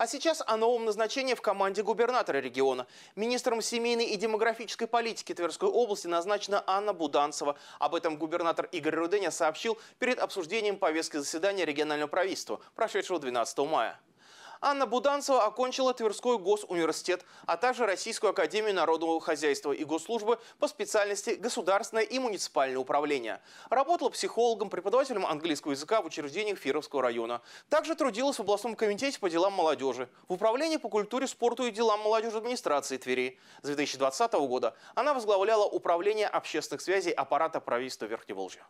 А сейчас о новом назначении в команде губернатора региона. Министром семейной и демографической политики Тверской области назначена Анна Буданцева. Об этом губернатор Игорь Руденя сообщил перед обсуждением повестки заседания регионального правительства, прошедшего 12 мая. Анна Буданцева окончила Тверской госуниверситет, а также Российскую академию народного хозяйства и госслужбы по специальности «Государственное и муниципальное управление». Работала психологом, преподавателем английского языка в учреждениях Фировского района. Также трудилась в областном комитете по делам молодежи, в управлении по культуре, спорту и делам молодежи администрации Твери. С 2020 года она возглавляла управление общественных связей аппарата правительства Верхневолжья.